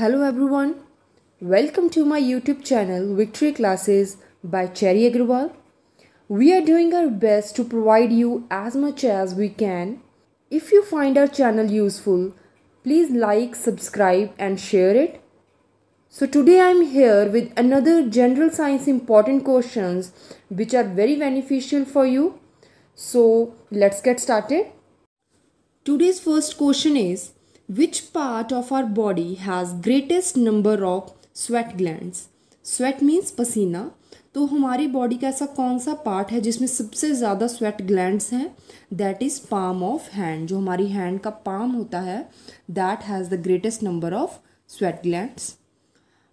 Hello everyone. Welcome to my YouTube channel Victory Classes by Cherry Agrawal. We are doing our best to provide you as much as we can. If you find our channel useful, please like, subscribe and share it. So today I am here with another general science important questions which are very beneficial for you. So let's get started. Today's first question is which part of our body has greatest number of sweat glands sweat means पसीना तो हमारी body का ऐसा कौन सा part है जिसमें सबसे ज़्यादा स्वेट ग्लैंड्स हैं that is palm of hand जो हमारी हैंड का पाम होता है that has the greatest number of sweat glands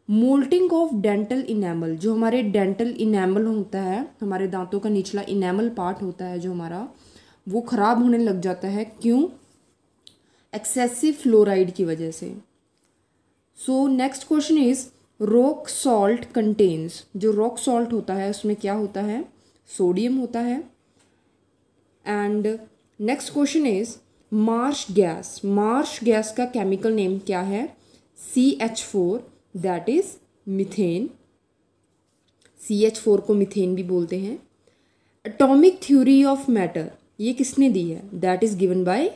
mottling of dental enamel जो हमारे डेंटल इनेमल होता है हमारे दांतों का निचला इनेमल पार्ट होता है जो हमारा वो ख़राब होने लग जाता है क्यों एक्सेसिव फ्लोराइड की वजह से so next question is rock salt contains जो रॉक सॉल्ट होता है उसमें क्या होता है सोडियम होता है and next question is marsh gas marsh gas का केमिकल नेम क्या है C H four that is methane C H four को मिथेन भी बोलते हैं एटॉमिक थ्योरी ऑफ मैटर ये किसने दी है that is given by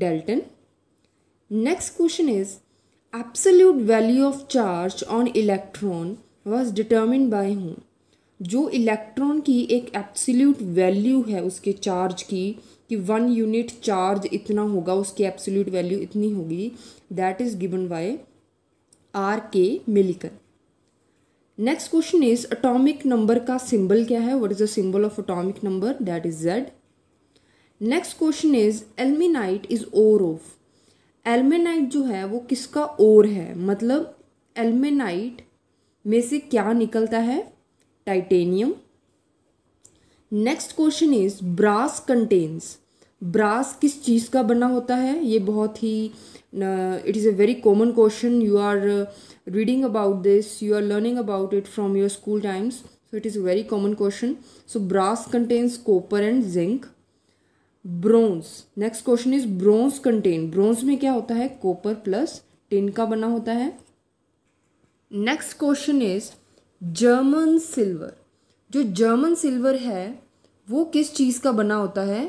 Dalton next question is absolute value of charge on electron was determine by whom जो electron की एक एब्सोल्यूट वैल्यू है उसके चार्ज की कि वन यूनिट चार्ज इतना होगा उसकी एब्सोल्यूट वैल्यू इतनी होगी that is given by R K Millikan next question is atomic number का सिंबल क्या है what is the symbol of atomic number that is Z next question is ilmenite is ore of ilmenite जो है वो किसका ओर है मतलब एलमेनाइट में से क्या निकलता है titanium next question is brass contains brass किस चीज़ का बना होता है ये बहुत ही it is a very common question you are reading about this you are learning about it from your school times so it is a very common question so brass contains copper and zinc bronze next question is bronze contain bronze में क्या होता है copper plus tin का बना होता है next question is German silver जो German silver है वो किस चीज़ का बना होता है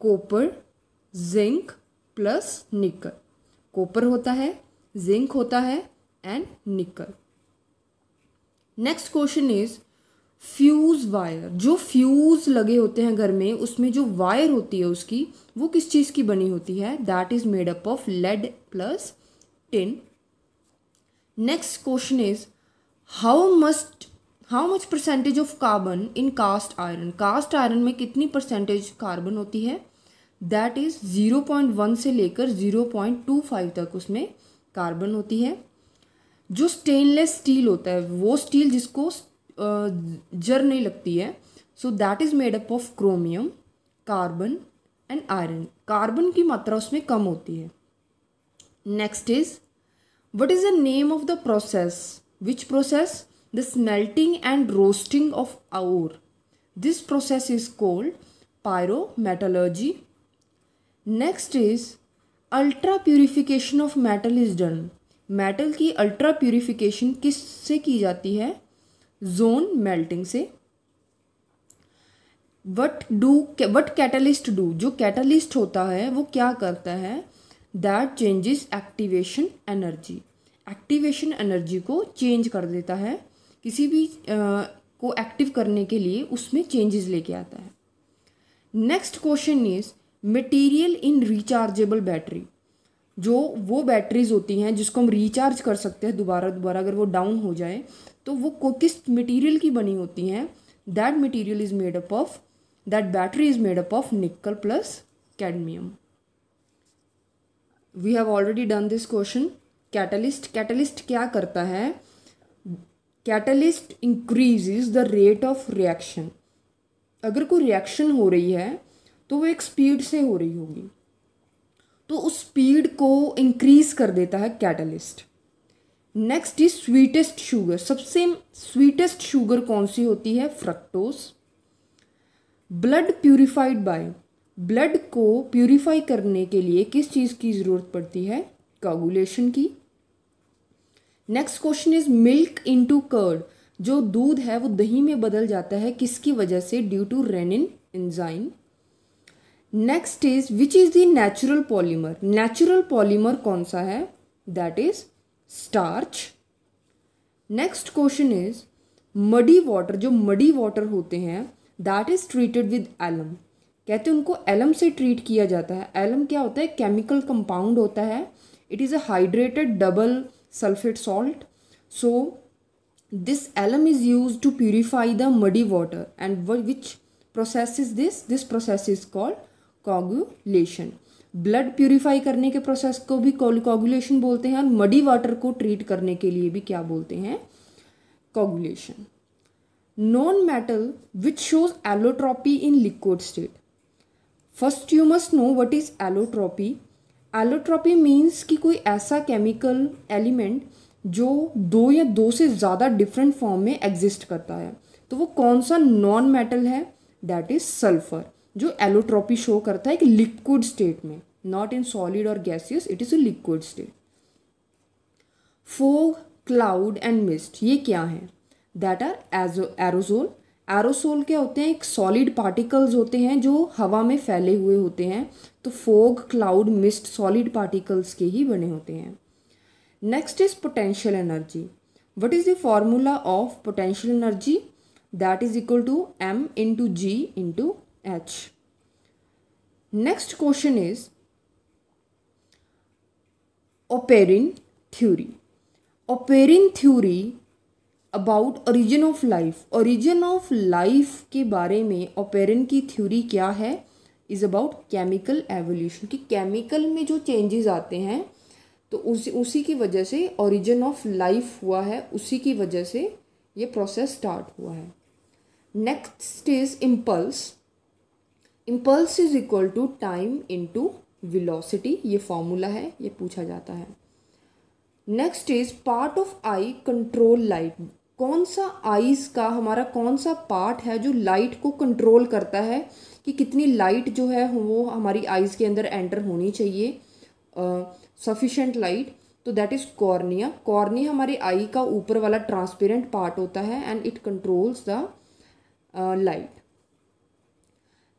copper zinc plus nickel copper होता है जिंक होता है and nickel next question is fuse wire जो फ्यूज़ लगे होते हैं घर में उसमें जो वायर होती है उसकी वो किस चीज़ की बनी होती है that is made up of lead plus tin next question is how must how much percentage of carbon in cast iron cast iron में कितनी परसेंटेज कार्बन होती है that is zero point one से लेकर ज़ीरो पॉइंट टू फाइव तक उसमें carbon होती है जो स्टेनलेस स्टील होता है वो स्टील जिसको जर नहीं लगती है so that is made up of chromium carbon and iron carbon की मात्रा उसमें कम होती है next is what is the name of the process which process the smelting and roasting of ore this process is called pyrometallurgy next is ultra purification of metal is done metal की ultra purification किस से की जाती है zone melting से what do what catalyst do जो catalyst होता है वो क्या करता है that changes activation energy activation energy को चेंज कर देता है किसी भी आ, को एक्टिव करने के लिए उसमें चेंजेस लेके आता है next question is material in rechargeable battery जो वो बैटरीज होती हैं जिसको हम रिचार्ज कर सकते हैं दोबारा दोबारा अगर वो डाउन हो जाए तो वो को किस मटीरियल की बनी होती हैं that material is made up of that battery is made up of nickel plus cadmium we have already done this question catalyst catalyst क्या करता है catalyst increase the rate of reaction अगर कोई रिएक्शन हो रही है तो वो एक स्पीड से हो रही होगी तो उस स्पीड को इंक्रीज कर देता है catalyst next is sweetest sugar सबसे स्वीटेस्ट शुगर कौन सी होती है fructose blood purified by blood को प्यूरिफाई करने के लिए किस चीज़ की ज़रूरत पड़ती है कागुलेशन की next question is milk into curd जो दूध है वो दही में बदल जाता है किसकी वजह से due to rennin enzyme next is which is the natural polymer natural polymer कौन सा है that is starch next question is muddy water जो मडी वाटर होते हैं that is treated with alum कहते हैं उनको एलम से ट्रीट किया जाता है एलम क्या होता है केमिकल कंपाउंड होता है it is a hydrated double sulphate salt so this alum is use to purify the muddy water and which process is this this process is called coagulation blood purify करने के process को भी coagulation बोलते हैं और muddy water को treat करने के लिए भी क्या बोलते हैं coagulation non metal which shows allotropy in liquid state first you must know what is allotropy allotropy means कि कोई ऐसा केमिकल एलिमेंट जो दो या दो से ज़्यादा डिफरेंट फॉर्म में एग्जिस्ट करता है तो वो कौन सा नॉन मेटल है दैट इज़ सल्फर जो एलोट्रॉपी शो करता है एक लिक्विड स्टेट में not in solid or gaseous it is a liquid state fog cloud and mist ये क्या है that are aerosol एरोसोल क्या होते हैं एक सॉलिड पार्टिकल्स होते हैं जो हवा में फैले हुए होते हैं तो fog cloud mist solid particles के ही बने होते हैं next is potential energy what is the formula of potential energy that is equal to M into G into H next question is Oparin theory Oparin theory about origin of life origin of life के बारे में Oparin की थ्योरी क्या है is about chemical evolution कि chemical में जो चेंजेस आते हैं तो उसी उसी की वजह से ओरिजिन ऑफ लाइफ हुआ है उसी की वजह से ये प्रोसेस स्टार्ट हुआ है next is impulse impulse is equal to time to velocity ये फॉर्मूला है ये पूछा जाता है next is part of eye control light कौन सा आईज का हमारा कौन सा पार्ट है जो लाइट को कंट्रोल करता है कि कितनी लाइट जो है वो हमारी आईज के अंदर एंटर होनी चाहिए सफिशेंट लाइट तो दैट इज़ कॉर्निया कॉर्निया हमारे आई का ऊपर वाला ट्रांसपेरेंट पार्ट होता है and it controls the light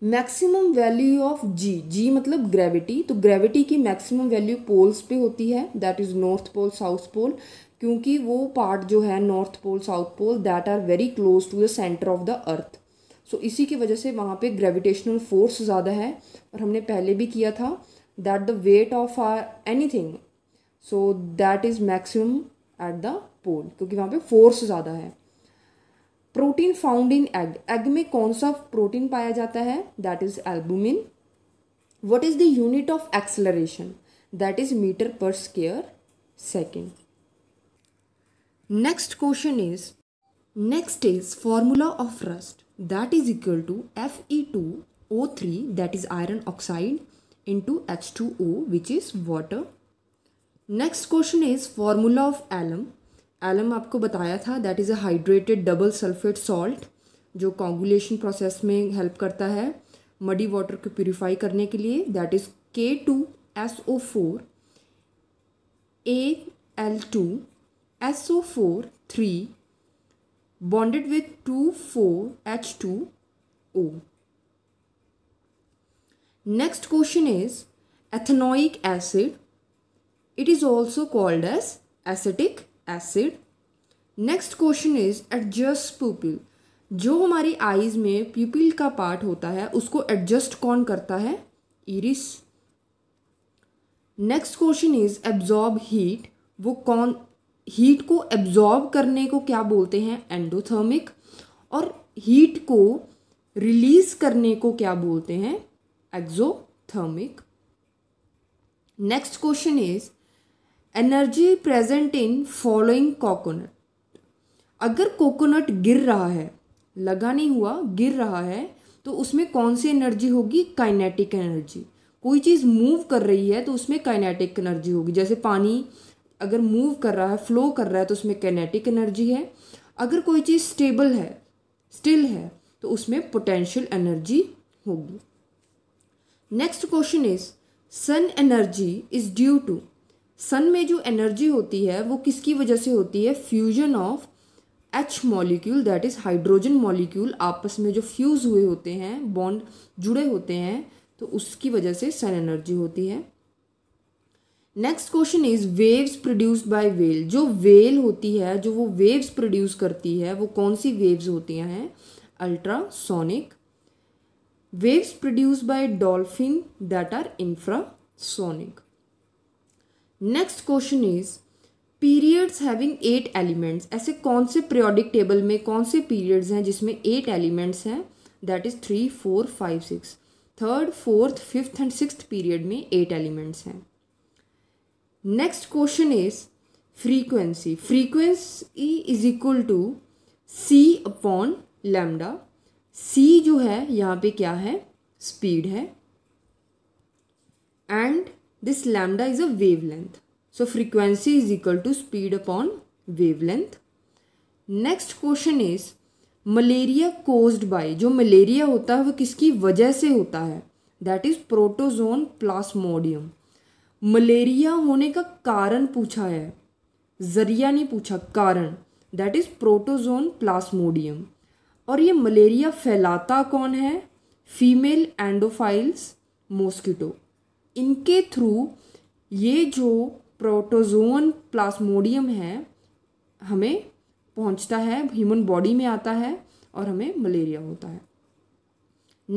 maximum value of G G मतलब ग्रेविटी तो ग्रेविटी की मैक्सिमम वैल्यू पोल्स पे होती है that is north pole south pole क्योंकि वो पार्ट जो है north pole south pole that are very close to the centre of the earth so इसी की वजह से वहाँ पे ग्रेविटेशनल फोर्स ज़्यादा है और हमने पहले भी किया था that the weight of our anything so that is maximum at the pole क्योंकि वहाँ पे फोर्स ज़्यादा है protein found in egg egg में कौन सा प्रोटीन पाया जाता है that is albumin what is the unit of acceleration that is metre per square second next question is next is formula of rust that is equal to F E two O three that is iron oxide into H two O which is water next question is formula of alum alum आपको बताया था that is a hydrated double sulphate salt जो coagulation process में help करता है muddy water को purify करने के लिए that is K two S O four A L two S O four three bonded with two four H two O next question is ethanoic acid it is also called as acetic acid next question is adjust pupil जो हमारी eyes में पीपिल का part होता है उसको adjust कौन करता है इरिस next question is absorb heat वो कौन हीट को एब्जॉर्ब करने को क्या बोलते हैं एंडोथर्मिक और हीट को रिलीज करने को क्या बोलते हैं exothermic next question is energy present in following coconut अगर कोकोनट गिर रहा है लगा नहीं हुआ गिर रहा है तो उसमें कौन सी एनर्जी होगी काइनेटिक एनर्जी कोई चीज़ मूव कर रही है तो उसमें काइनेटिक एनर्जी होगी जैसे पानी अगर मूव कर रहा है फ्लो कर रहा है तो उसमें काइनेटिक एनर्जी है अगर कोई चीज़ स्टेबल है स्टिल है तो उसमें पोटेंशियल एनर्जी होगी next question is sun energy is due to sun में जो एनर्जी होती है वो किसकी वजह से होती है fusion of H molecule that is hydrogen molecule आपस में जो फ्यूज़ हुए होते हैं बॉन्ड जुड़े होते हैं तो उसकी वजह से सन एनर्जी होती है next question is waves produced by whale जो वेल होती है जो वो वेव्स प्रोड्यूस करती है वो कौन सी वेव्स होती हैं ultrasonic waves produce by dolphin that are infrasonic next question is periods having eight elements ऐसे कौन से पीरियोडिक टेबल में कौन से पीरियड्स हैं जिसमें एट एलिमेंट्स हैं that is three four five six third fourth fifth and six period में एट एलिमेंट्स हैं next question is frequency frequency is equal to c upon lambda c जो है यहाँ पे क्या है स्पीड है and this lambda is a wavelength. So frequency is equal to speed upon wavelength. Next question is malaria caused by जो malaria होता है वो किसकी वजह से होता है that is protozoan plasmodium malaria होने का कारण पूछा है जरिया नहीं पूछा कारण दैट इज़ प्रोटोजोन प्लास्मोडियम और ये मलेरिया फैलाता कौन है फीमेल एंडोफाइल्स मॉस्किटो इनके थ्रू ये जो प्रोटोजोन प्लास्मोडियम है हमें पहुंचता है ह्यूमन बॉडी में आता है और हमें मलेरिया होता है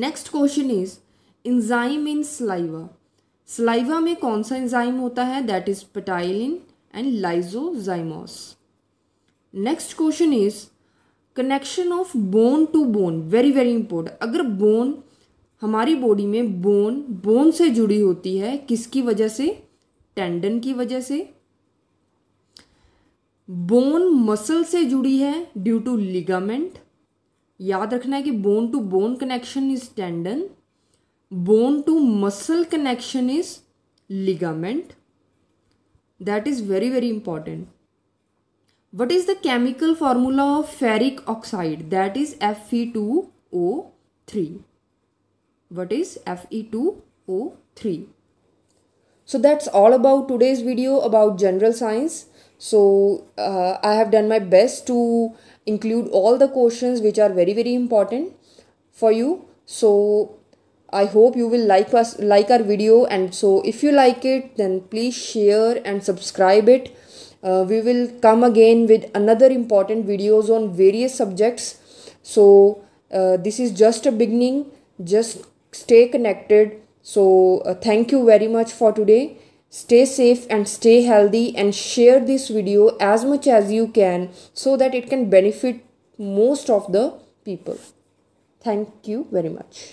next question is enzyme in saliva saliva में कौन सा इंजाइम होता है that is ptyalin and lysozymes next question is connection of bone to bone very very important अगर बोन हमारी बॉडी में बोन बोन से जुड़ी होती है किसकी वजह से टेंडन की वजह से बोन मसल से जुड़ी है ड्यू टू लिगामेंट याद रखना है कि bone to bone connection is tendon bone to muscle connection is ligament that is very very important what is the chemical formula of ferric oxide that is F E two O three what is Fe2O3. So that's all about today's video about general science. So uh, I have done my best to include all the questions which are very very important for you. So I hope you will like us like our video and so if you like it then please share and subscribe it. Uh, we will come again with another important videos on various subjects. So uh, this is just a beginning just stay connected. So, uh, thank you very much for today. Stay safe and stay healthy and share this video as much as you can so that it can benefit most of the people. Thank you very much.